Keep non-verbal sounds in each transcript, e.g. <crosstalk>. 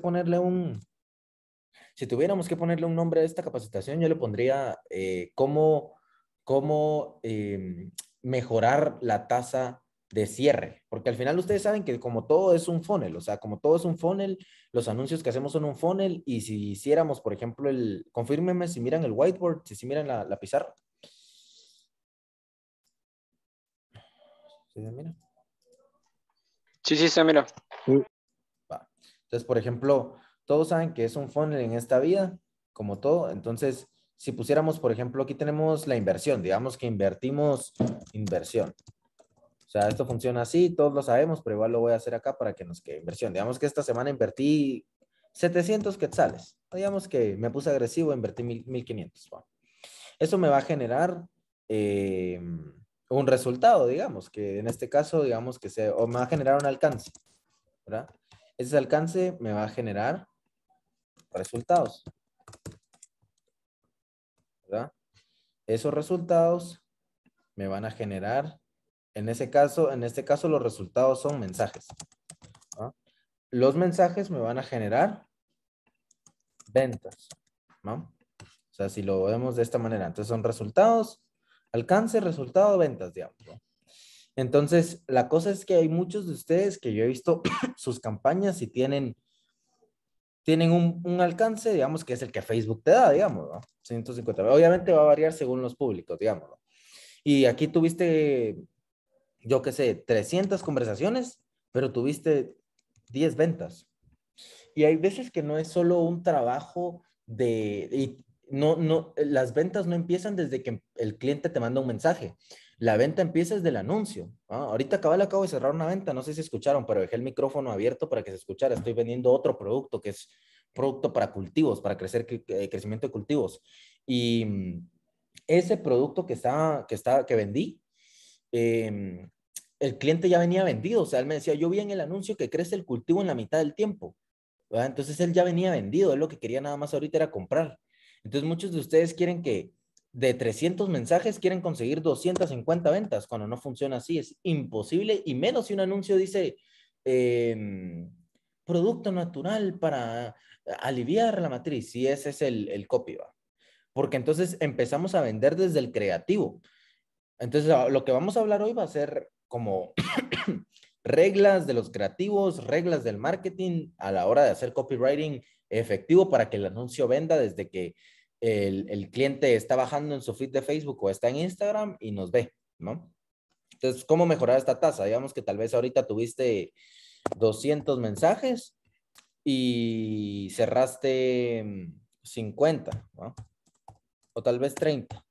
ponerle un, si tuviéramos que ponerle un nombre a esta capacitación, yo le pondría eh, cómo, cómo em, mejorar la tasa de cierre, porque al final ustedes saben que como todo es un funnel, o sea, como todo es un funnel, los anuncios que hacemos son un funnel y si hiciéramos, por ejemplo, el, confírmeme si miran el whiteboard, si, si miran la, pizarra. ¿Sí se Sí, se mira. Entonces, por ejemplo, todos saben que es un funnel en esta vida, como todo. Entonces, si pusiéramos, por ejemplo, aquí tenemos la inversión, digamos que invertimos inversión. O sea, esto funciona así, todos lo sabemos, pero igual lo voy a hacer acá para que nos quede inversión. Digamos que esta semana invertí 700 quetzales. Digamos que me puse agresivo, invertí 1500. eso me va a generar eh, un resultado, digamos, que en este caso, digamos que se, o me va a generar un alcance, ¿verdad? Ese alcance me va a generar resultados. Esos resultados me van a generar, en ese caso, en este caso los resultados son mensajes. Los mensajes me van a generar ventas. O sea, si lo vemos de esta manera, entonces son resultados, alcance, resultado, ventas, digamos. Entonces, la cosa es que hay muchos de ustedes que yo he visto <clears throat> sus campañas y tienen, tienen un, alcance, digamos, que es el que Facebook te da, digamos, ¿no? 150. Obviamente va a variar según los públicos, digamos. Y aquí tuviste, yo qué sé, 300 conversaciones, pero tuviste 10 ventas. Y hay veces que no es solo un trabajo de... no, no, las ventas no empiezan desde que el cliente te manda un mensaje la venta empieza desde el anuncio. ¿ah? ahorita acabo, de cerrar una venta, no sé si escucharon, pero dejé el micrófono abierto para que se escuchara. Estoy vendiendo otro producto que es producto para cultivos, para crecer eh, crecimiento de cultivos. Y mm, ese producto que está, que está, que vendí, em, el cliente ya venía vendido. O sea, él me decía, yo vi en el anuncio que crece el cultivo en la mitad del tiempo. Entonces él ya venía vendido, él lo que quería nada más ahorita era comprar. Entonces muchos de ustedes quieren que de 300 mensajes quieren conseguir 250 ventas, cuando no funciona así, es imposible, y menos si un anuncio dice em, producto natural para aliviar la matriz, si ese es el, el copy, ¿va? porque entonces empezamos a vender desde el creativo. Entonces, ah, lo que vamos a hablar hoy va a ser como <coughs> reglas de los creativos, reglas del marketing a la hora de hacer copywriting efectivo para que el anuncio venda desde que el, cliente está bajando en su feed de Facebook o está en Instagram y nos ve, ¿no? Entonces, ¿cómo mejorar esta tasa? Digamos que tal vez ahorita tuviste 200 mensajes y cerraste 50, mm, ¿no? O tal vez 30.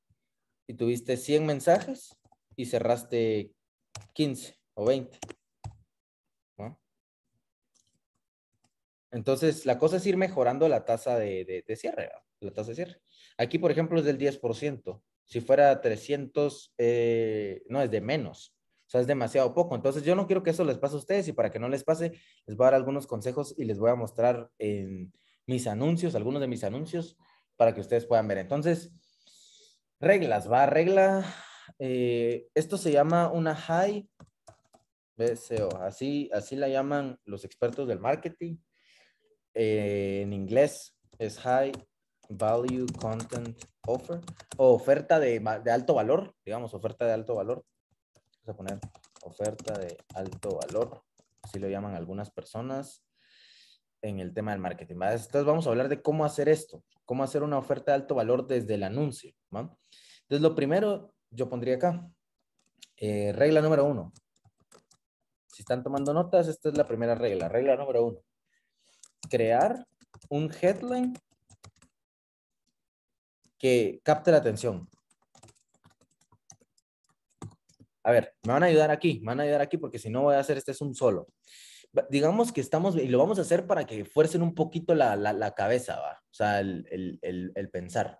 Y tuviste 100 mensajes y cerraste 15 o 20. ¿no? Entonces, la cosa es ir mejorando la tasa de, de cierre. ¿no? la tasa de cierre. Aquí, por ejemplo, es del 10%. Si fuera 300, eh, no, es de menos. O sea, es demasiado poco. Entonces, yo no quiero que eso les pase a ustedes y para que no les pase, les voy a dar algunos consejos y les voy a mostrar en mis anuncios, algunos de mis anuncios, para que ustedes puedan ver. Entonces, reglas, va, regla. Eh, esto se llama una high BCO. Así, así la llaman los expertos del marketing. Eh, en inglés es high value content offer o oferta de, alto valor, digamos, oferta de alto valor. Vamos a poner oferta de alto valor, así lo llaman algunas personas en el tema del marketing. Entonces vamos a hablar de cómo hacer esto, cómo hacer una oferta de alto valor desde el anuncio. Entonces lo primero yo pondría acá, eh, regla número uno. Si están tomando notas, esta es la primera regla, regla número uno. Crear un headline que capte la atención. A ver, me van a ayudar aquí, me van a ayudar aquí porque si no voy a hacer este es un solo. Digamos que estamos, y lo vamos a hacer para que fuercen un poquito la, cabeza, ¿va? o sea, el, pensar.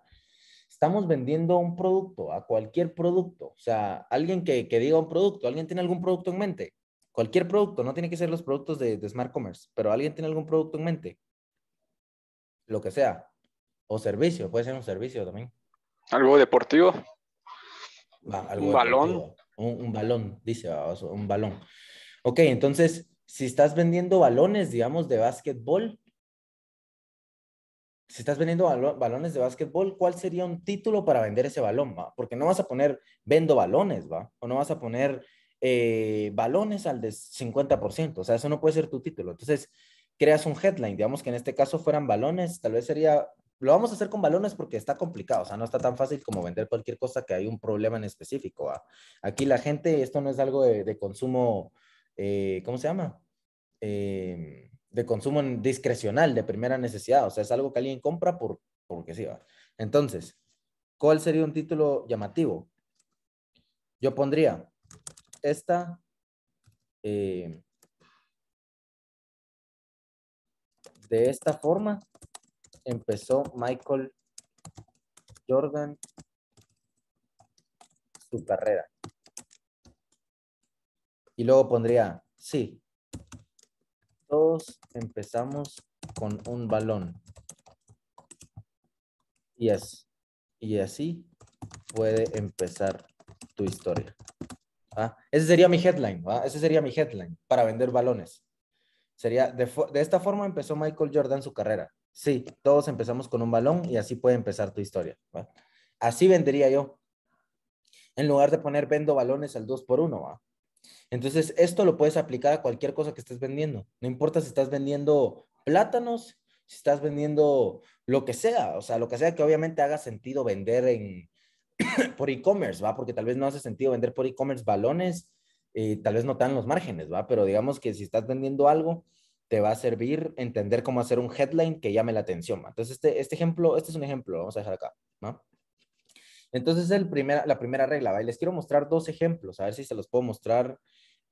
Estamos vendiendo un producto, a cualquier producto, o sea, alguien que, diga un producto, alguien tiene algún producto en mente, cualquier producto, no tiene que ser los productos de, de Smart Commerce, pero alguien tiene algún producto en mente, lo que sea. O servicio, puede ser un servicio también. ¿Algo deportivo? ¿Un balón? Un, balón, dice, un balón. Ok, entonces, si estás vendiendo balones, digamos, de básquetbol, si estás vendiendo balones de básquetbol, ¿cuál sería un título para vender ese balón? Porque no vas a poner vendo balones, ¿va? O no vas a poner eh, balones al de 50%. O sea, eso no puede ser tu título. Entonces, creas un headline. Digamos que en este caso fueran balones, tal vez sería lo vamos a hacer con balones porque está complicado, o sea, no está tan fácil como vender cualquier cosa que hay un problema en específico. Aquí la gente, esto no es algo de, consumo, eh, ¿cómo se llama? Eh, de consumo discrecional, de primera necesidad, o sea, es algo que alguien compra por, porque sí. ¿va? Entonces, ¿cuál sería un título llamativo? Yo pondría esta... Eh, de esta forma empezó Michael Jordan su carrera. Y luego pondría, sí, todos empezamos con un balón. Y así, y así puede empezar tu historia. ¿Ah? Ese sería mi headline, ese sería mi headline para vender balones. Sería, de, de esta forma empezó Michael Jordan su carrera. Sí, todos empezamos con un balón y así puede empezar tu historia. Así vendería yo. En lugar de poner vendo balones al 2 por 1, Entonces, esto lo puedes aplicar a cualquier cosa que estés vendiendo. No importa si estás vendiendo plátanos, si estás vendiendo lo que sea, o sea, lo que sea que obviamente haga sentido vender en <coughs> por e-commerce, ¿va? Porque tal vez no hace sentido vender por e-commerce balones, y eh, tal vez no dan los márgenes, ¿va? Pero digamos que si estás vendiendo algo, te va a servir entender cómo hacer un headline que llame la atención. Entonces, este, este, ejemplo, este es un ejemplo, lo vamos a dejar acá. Entonces, el primer, la primera regla, Y les quiero mostrar dos ejemplos, a ver si se los puedo mostrar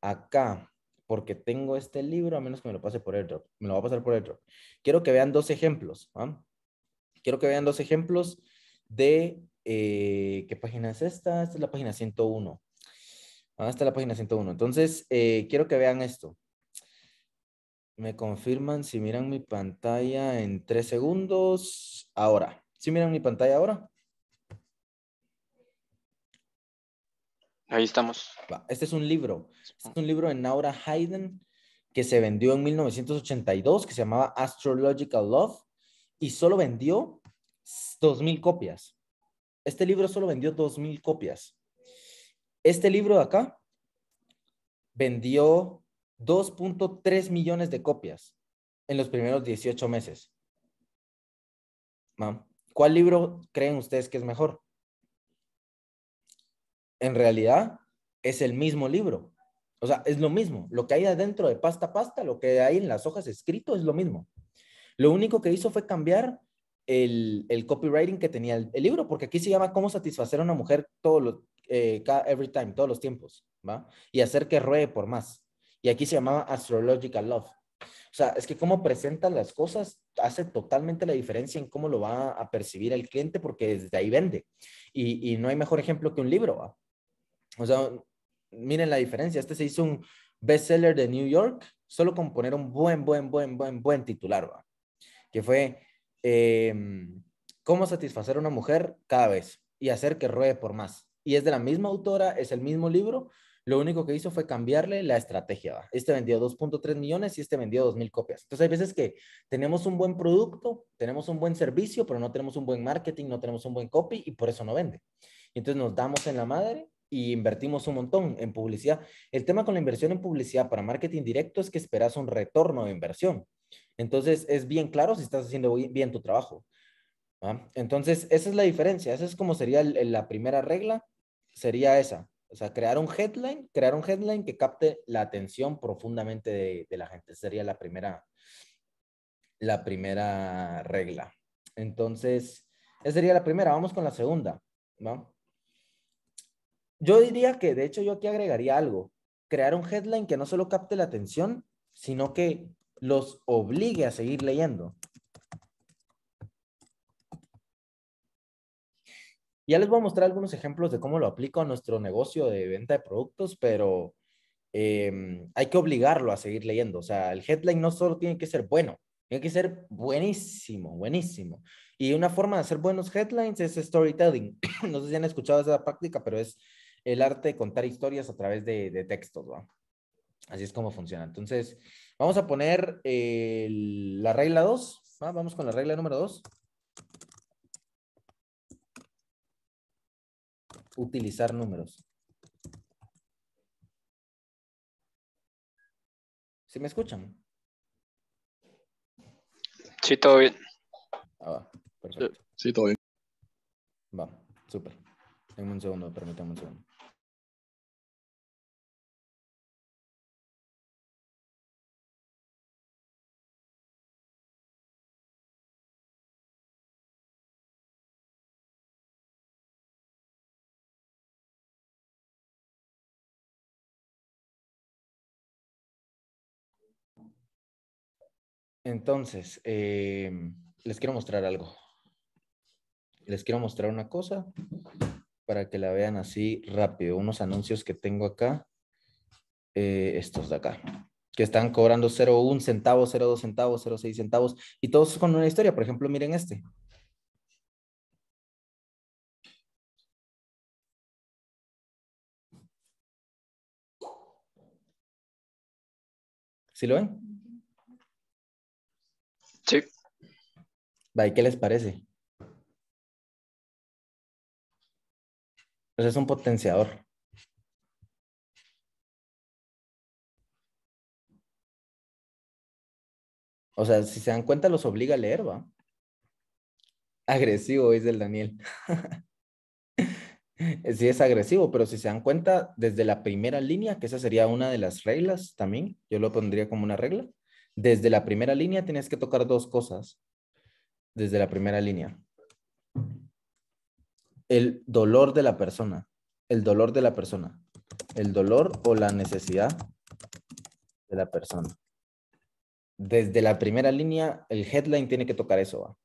acá, porque tengo este libro, a menos que me lo pase por airdrop. Me lo va a pasar por airdrop. Quiero que vean dos ejemplos, Quiero que vean dos ejemplos de, eh, ¿qué página es esta? Esta es la página 101. esta es la página 101. Entonces, eh, quiero que vean esto. Me confirman si miran mi pantalla en tres segundos. Ahora. Si miran mi pantalla ahora? Ahí estamos. Este es un libro. Este es un libro de Naura Hayden que se vendió en 1982, que se llamaba Astrological Love, y solo vendió 2.000 copias. Este libro solo vendió 2.000 copias. Este libro de acá vendió 2.3 millones de copias en los primeros 18 meses. ¿Cuál libro creen ustedes que es mejor? En realidad, es el mismo libro. O sea, es lo mismo. Lo que hay adentro de pasta pasta, lo que hay en las hojas escrito es lo mismo. Lo único que hizo fue cambiar el, copywriting que tenía el, libro, porque aquí se llama Cómo satisfacer a una mujer todo eh, every time, todos los tiempos, ¿va? Y hacer que ruede por más. Y aquí se llamaba Astrological Love. O sea, es que cómo presentan las cosas hace totalmente la diferencia en cómo lo va a percibir el cliente porque desde ahí vende. Y, no hay mejor ejemplo que un libro. O sea, miren la diferencia. Este se hizo un bestseller de New York solo con poner un buen, buen, buen, buen, buen titular, ¿va? Que fue em, cómo satisfacer a una mujer cada vez y hacer que ruede por más. Y es de la misma autora, es el mismo libro, lo único que hizo fue cambiarle la estrategia. Este vendió 2.3 millones y este vendió 2.000 copias. Entonces hay veces que tenemos un buen producto, tenemos un buen servicio, pero no tenemos un buen marketing, no tenemos un buen copy y por eso no vende. entonces nos damos en la madre y invertimos un montón en publicidad. El tema con la inversión en publicidad para marketing directo es que esperas un retorno de inversión. Entonces es bien claro si estás haciendo bien tu trabajo. Entonces esa es la diferencia, esa es como sería la primera regla, sería esa. O sea, crear un headline, crear un headline que capte la atención profundamente de, la gente. Sería la primera, la primera regla. Entonces, esa sería la primera. Vamos con la segunda, Yo diría que, de hecho, yo aquí agregaría algo. Crear un headline que no solo capte la atención, sino que los obligue a seguir leyendo. Ya les voy a mostrar algunos ejemplos de cómo lo aplico a nuestro negocio de venta de productos, pero em, hay que obligarlo a seguir leyendo. O sea, el headline no solo tiene que ser bueno, tiene que ser buenísimo, buenísimo. Y una forma de hacer buenos headlines es storytelling. <clears throat> no sé si han escuchado esa práctica, pero es el arte de contar historias a través de, textos, Así es como funciona. Entonces, vamos a poner la regla 2. Vamos con la regla número 2. utilizar números. ¿Sí me escuchan? Sí, todo bien. Ah, va. Perfecto. Sí, todo bien. Va, súper. En un segundo, permítame un segundo. Entonces, em, les quiero mostrar algo. Les quiero mostrar una cosa para que la vean así rápido. Unos anuncios que tengo acá, eh, estos de acá, que están cobrando 0,1 centavos, 0,2 centavos, 0,6 centavos, y todos con una historia. Por ejemplo, miren este. ¿Sí lo ven? Sí. ¿Qué les parece? es un potenciador. O sea, si se dan cuenta, los obliga a leer, ¿va? Agresivo, dice el Daniel. <laughs> sí es agresivo, pero si se dan cuenta, desde la primera línea, que esa sería una de las reglas también, yo lo pondría como una regla, desde la primera línea tienes que tocar dos cosas. Desde la primera línea. El dolor de la persona. El dolor de la persona. El dolor o la necesidad de la persona. Desde la primera línea, el headline tiene que tocar eso.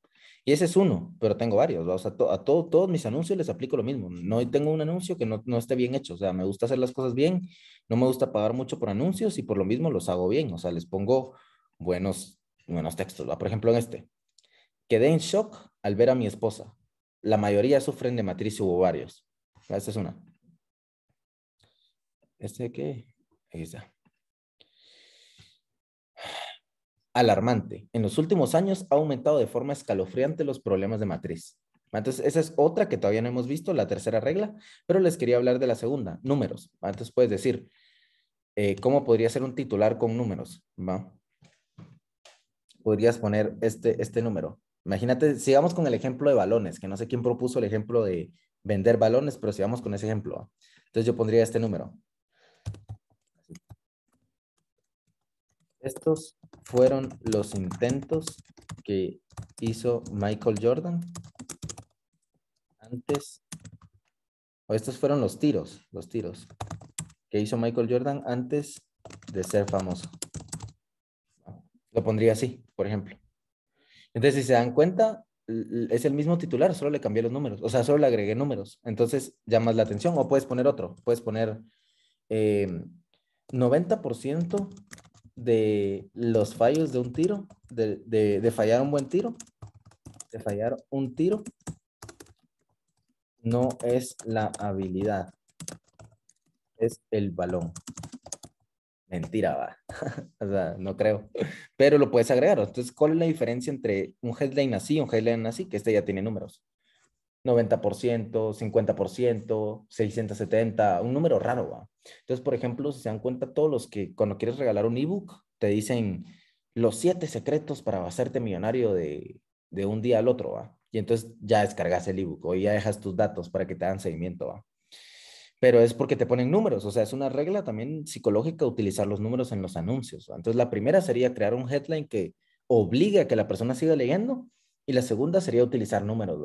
Y ese es uno, pero tengo varios. a todos mis anuncios les aplico lo mismo. No tengo un anuncio que no, no, esté bien hecho. O sea, me gusta hacer las cosas bien, no me gusta pagar mucho por anuncios y por lo mismo los hago bien. O sea, les pongo buenos, buenos textos. Por ejemplo, en este. Quedé en shock al ver a mi esposa. La mayoría sufren de matriz y ovarios. varios. Esta es una. ¿Este qué? Ahí está. Alarmante. En los últimos años ha aumentado de forma escalofriante los problemas de matriz. Entonces, esa es otra que todavía no hemos visto, la tercera regla, pero les quería hablar de la segunda, números. Antes puedes decir, eh, ¿cómo podría ser un titular con números? ¿Va? podrías poner este, este número. Imagínate, sigamos con el ejemplo de balones, que no sé quién propuso el ejemplo de vender balones, pero sigamos con ese ejemplo. Entonces yo pondría este número. Estos fueron los intentos que hizo Michael Jordan antes, o estos fueron los tiros, los tiros que hizo Michael Jordan antes de ser famoso. Lo pondría así, por ejemplo. Entonces, si se dan cuenta, es el mismo titular, solo le cambié los números, o sea, solo le agregué números. Entonces, llamas la atención o puedes poner otro, puedes poner 90% em, de los fallos de un tiro, de, fallar un buen tiro, de fallar un tiro, no es la habilidad, es el balón. Mentira, va. <laughs> o sea, no creo. Pero lo puedes agregar. Entonces, ¿cuál es la diferencia entre un headline así y un headline así? Que este ya tiene números. 90%, 50%, 670, un número raro, va. Entonces, por ejemplo, si se dan cuenta, todos los que cuando quieres regalar un ebook, te dicen los siete secretos para hacerte millonario de, de un día al otro, va. Y entonces ya descargas el ebook o ya dejas tus datos para que te hagan seguimiento, va pero es porque te ponen números, o sea, es una regla también psicológica utilizar los números en los anuncios. Entonces, la primera sería crear un headline que obligue a que la persona siga leyendo y la segunda sería utilizar números,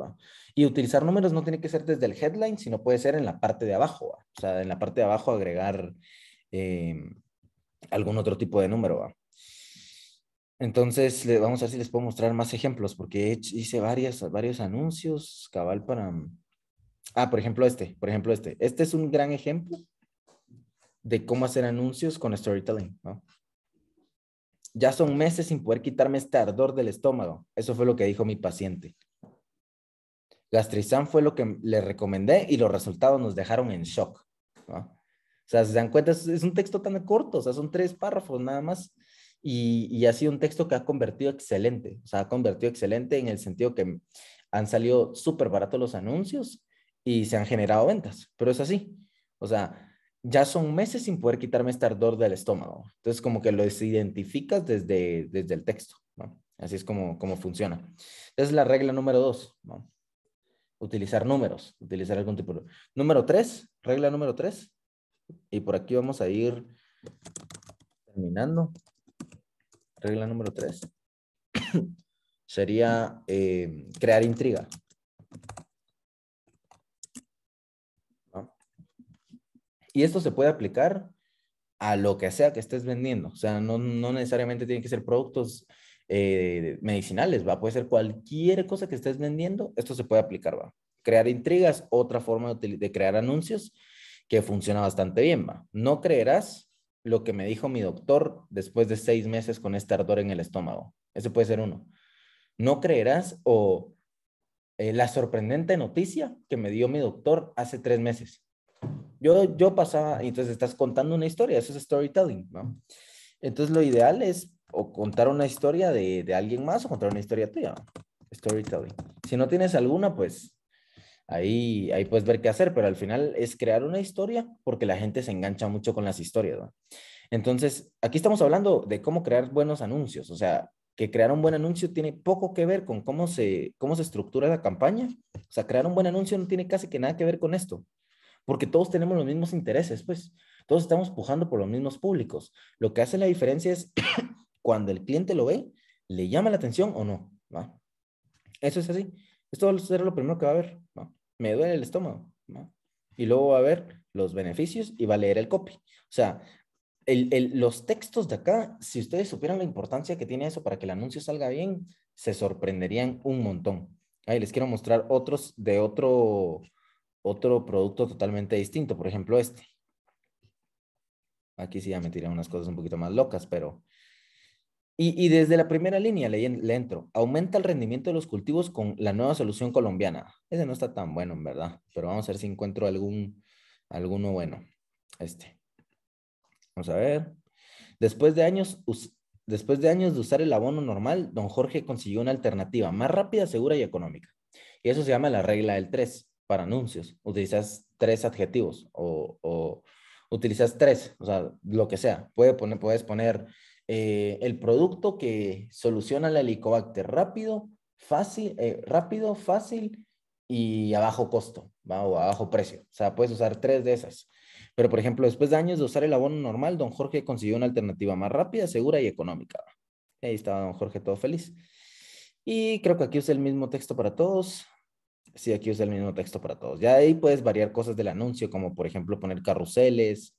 Y utilizar números no tiene que ser desde el headline, sino puede ser en la parte de abajo, O sea, en la parte de abajo agregar em, algún otro tipo de número, Entonces, vamos a ver si les puedo mostrar más ejemplos, porque hice varias, varios anuncios, cabal, para, Ah, por ejemplo este, por ejemplo este. Este es un gran ejemplo de cómo hacer anuncios con storytelling, ¿no? Ya son meses sin poder quitarme este ardor del estómago. Eso fue lo que dijo mi paciente. Gastrizan fue lo que le recomendé y los resultados nos dejaron en shock. ¿no? O sea, se dan cuenta, es un texto tan corto, o sea, son tres párrafos nada más. Y, y, ha sido un texto que ha convertido excelente, o sea, ha convertido excelente en el sentido que han salido súper baratos los anuncios y se han generado ventas, pero es así. O sea, ya son meses sin poder quitarme este ardor del estómago. Entonces, como que lo identificas desde, desde el texto. Así es como, como funciona. es la regla número dos. Utilizar números, utilizar algún tipo de... Número tres, regla número tres. Y por aquí vamos a ir terminando. Regla número tres. <coughs> Sería eh, crear intriga. Y esto se puede aplicar a lo que sea que estés vendiendo. O sea, no, necesariamente tienen que ser productos eh, medicinales, ¿va? Puede ser cualquier cosa que estés vendiendo, esto se puede aplicar, ¿va? Crear intrigas, otra forma de, crear anuncios que funciona bastante bien, ¿va? No creerás lo que me dijo mi doctor después de seis meses con este ardor en el estómago. Ese puede ser uno. No creerás o eh, la sorprendente noticia que me dio mi doctor hace tres meses. Yo, yo pasaba, entonces estás contando una historia, eso es storytelling, ¿no? Entonces lo ideal es o contar una historia de, de alguien más o contar una historia tuya, storytelling. Si no tienes alguna, pues ahí, ahí puedes ver qué hacer, pero al final es crear una historia porque la gente se engancha mucho con las historias. ¿no? Entonces, aquí estamos hablando de cómo crear buenos anuncios, o sea, que crear un buen anuncio tiene poco que ver con cómo se, cómo se estructura la campaña. O sea, crear un buen anuncio no tiene casi que nada que ver con esto porque todos tenemos los mismos intereses, pues todos estamos pujando por los mismos públicos. Lo que hace la diferencia es <coughs> cuando el cliente lo ve, le llama la atención o no. ¿va? Eso es así. Esto ser lo primero que va a ver. Me duele el estómago. Y luego va a ver los beneficios y va a leer el copy. O sea, los textos de acá, si ustedes supieran la importancia que tiene eso para que el anuncio salga bien, se sorprenderían un montón. Ahí les quiero mostrar otros de otro otro producto totalmente distinto, por ejemplo este. Aquí sí ya me tiré unas cosas un poquito más locas, pero... Y, desde la primera línea le, entro. Aumenta el rendimiento de los cultivos con la nueva solución colombiana. Ese no está tan bueno, en verdad, pero vamos a ver si encuentro algún, alguno bueno. Este. Vamos a ver. Después de años, Después de años de usar el abono normal, don Jorge consiguió una alternativa más rápida, segura y económica. Y eso se llama la regla del 3 para anuncios. Utilizas tres adjetivos o, utilizas tres, o sea, lo que sea. Puedes poner, puedes poner eh, el producto que soluciona la helicobacter rápido, fácil, eh, rápido, fácil y a bajo costo, o a bajo precio. O sea, puedes usar tres de esas. Pero, por ejemplo, después de años de usar el abono normal, don Jorge consiguió una alternativa más rápida, segura y económica. Ahí estaba don Jorge todo feliz. Y creo que aquí usé el mismo texto para todos. Sí, aquí usa el mismo texto para todos. Ya ahí puedes variar cosas del anuncio, como por ejemplo poner carruseles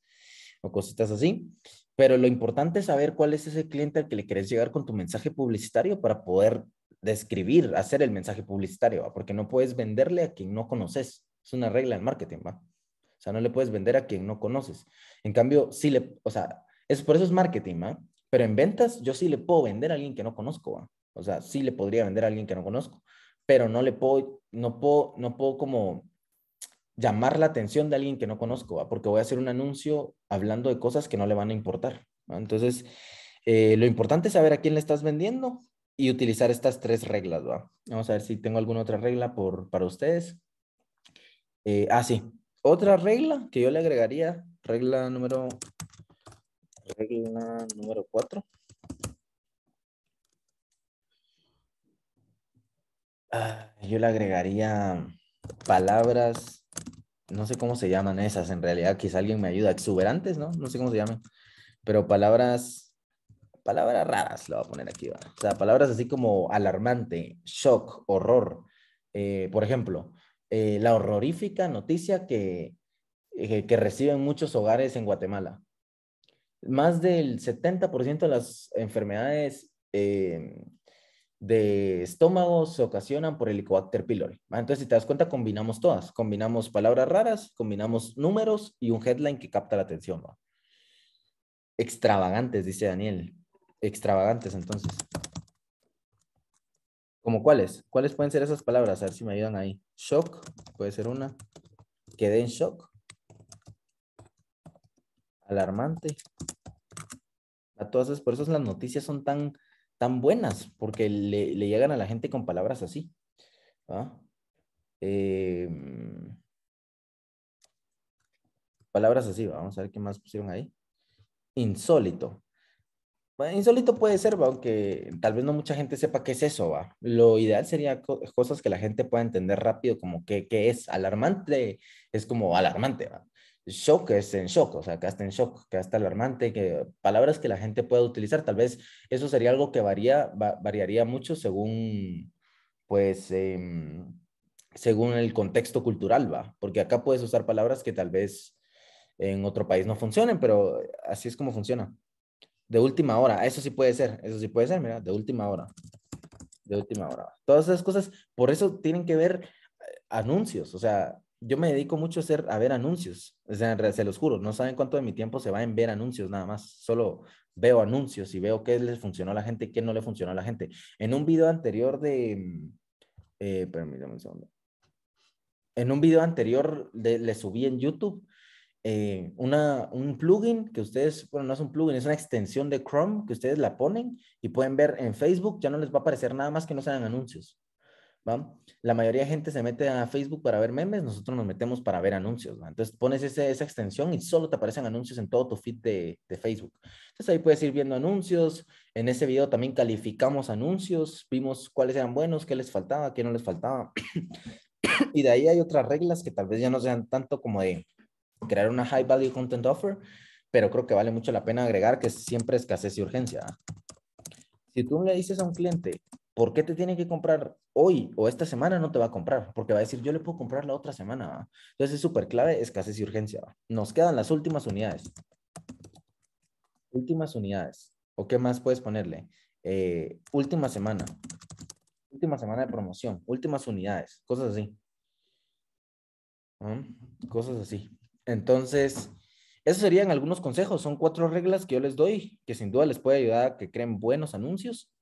o cositas así. Pero lo importante es saber cuál es ese cliente al que le quieres llegar con tu mensaje publicitario para poder describir, hacer el mensaje publicitario, porque no puedes venderle a quien no conoces. Es una regla del marketing, ¿va? O sea, no le puedes vender a quien no conoces. En cambio, sí le, o sea, es, por eso es marketing, ¿va? Pero en ventas yo sí le puedo vender a alguien que no conozco, ¿va? O sea, sí le podría vender a alguien que no conozco pero no le puedo, no puedo, no puedo como llamar la atención de alguien que no conozco, porque voy a hacer un anuncio hablando de cosas que no le van a importar. Entonces, eh, lo importante es saber a quién le estás vendiendo y utilizar estas tres reglas. ¿va? Vamos a ver si tengo alguna otra regla por, para ustedes. Eh, ah, sí. Otra regla que yo le agregaría, regla número, regla número cuatro, Ah, yo le agregaría palabras, no sé cómo se llaman esas, en realidad quizá alguien me ayuda, exuberantes, ¿no? No sé cómo se llaman, pero palabras, palabras raras, lo voy a poner aquí, ¿va? o sea, palabras así como alarmante, shock, horror. Eh, por ejemplo, eh, la horrorífica noticia que, eh, que reciben muchos hogares en Guatemala. Más del 70% de las enfermedades de estómago se ocasionan por Helicobacter pylori. Entonces, si te das cuenta, combinamos todas. Combinamos palabras raras, combinamos números y un headline que capta la atención. Extravagantes, dice Daniel. Extravagantes, entonces. ¿Como cuáles? ¿Cuáles pueden ser esas palabras? A ver si me ayudan ahí. Shock, puede ser una. Quedé en shock. Alarmante. A todas esas, por eso las noticias son tan tan buenas, porque le, llegan a la gente con palabras así. ¿ah? Em, palabras así, vamos a ver qué más pusieron ahí. Insólito. insólito puede ser, aunque tal vez no mucha gente sepa qué es eso, va. Lo ideal sería cosas que la gente pueda entender rápido, como que qué es alarmante, es como alarmante, va shock es en shock, o sea, acá está en shock, acá está alarmante, que, palabras que la gente pueda utilizar, tal vez eso sería algo que varía, variaría mucho según, pues, em, según el contexto cultural, va, porque acá puedes usar palabras que tal vez en otro país no funcionen, pero así es como funciona. De última hora, eso sí puede ser, eso sí puede ser, mira, de última hora, de última hora. Todas esas cosas, por eso tienen que ver eh, anuncios, o sea, yo me dedico mucho a, a ver anuncios. O sea, se los juro, no saben cuánto de mi tiempo se va en ver anuncios nada más. Solo veo anuncios y veo qué les funcionó a la gente y qué no le funcionó a la gente. En un video anterior de... Eh, permítame un segundo. En un video anterior le subí en YouTube eh, un plugin que ustedes, bueno, no es un plugin, es una extensión de Chrome que ustedes la ponen y pueden ver en Facebook, ya no les va a aparecer nada más que no sean anuncios. La mayoría de gente se mete a Facebook para ver memes, nosotros nos metemos para ver anuncios, ¿va? Entonces pones esa extensión y solo te aparecen anuncios en todo tu feed de, de, Facebook. Entonces ahí puedes ir viendo anuncios, en ese video también calificamos anuncios, vimos cuáles eran buenos, qué les faltaba, qué no les faltaba. <coughs> y de ahí hay otras reglas que tal vez ya no sean tanto como de crear una high value content offer, pero creo que vale mucho la pena agregar que siempre escasez y urgencia. Si tú le dices a un cliente, ¿por qué te tiene que comprar hoy o esta semana? No te va a comprar, porque va a decir, yo le puedo comprar la otra semana. Entonces es súper clave, escasez y urgencia. Nos quedan las últimas unidades. Últimas unidades. ¿O qué más puedes ponerle? Eh, última semana. Última semana de promoción. Últimas unidades. Cosas así. ¿Mm? Cosas así. Entonces, esos serían algunos consejos. Son cuatro reglas que yo les doy, que sin duda les puede ayudar a que creen buenos anuncios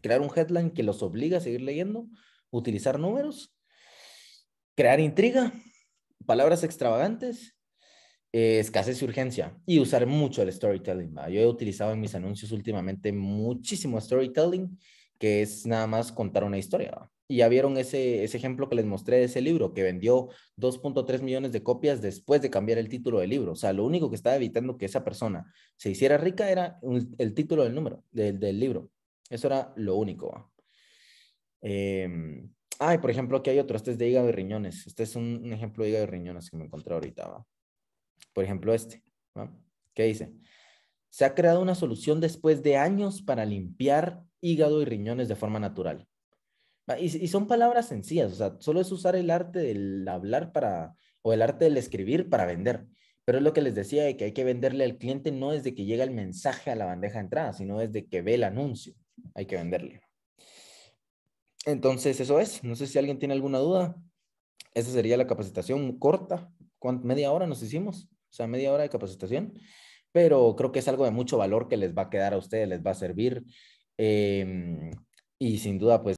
crear un headline que los obliga a seguir leyendo, utilizar números, crear intriga, palabras extravagantes, eh, escasez y urgencia y usar mucho el storytelling. Yo he utilizado en mis anuncios últimamente muchísimo storytelling, que es nada más contar una historia. Y ya vieron ese, ejemplo que les mostré de ese libro, que vendió 2.3 millones de copias después de cambiar el título del libro. O sea, lo único que estaba evitando que esa persona se hiciera rica era el título del número, del libro. Eso era lo único. Ah, ay, por ejemplo, aquí hay otro. Este es de hígado y riñones. Este es un, ejemplo de hígado y riñones que me encontré ahorita. ¿va? Por ejemplo, este. ¿va? ¿Qué dice? Se ha creado una solución después de años para limpiar hígado y riñones de forma natural. Y, y, son palabras sencillas, o sea, solo es usar el arte del hablar para, o el arte del escribir para vender. Pero es lo que les decía de que hay que venderle al cliente no desde que llega el mensaje a la bandeja de entrada, sino desde que ve el anuncio hay que venderle. Entonces, eso es. No sé si alguien tiene alguna duda. Esa sería la capacitación corta. Media hora nos hicimos. O sea, media hora de capacitación. Pero creo que es algo de mucho valor que les va a quedar a ustedes, les va a servir. Em, y sin duda, pues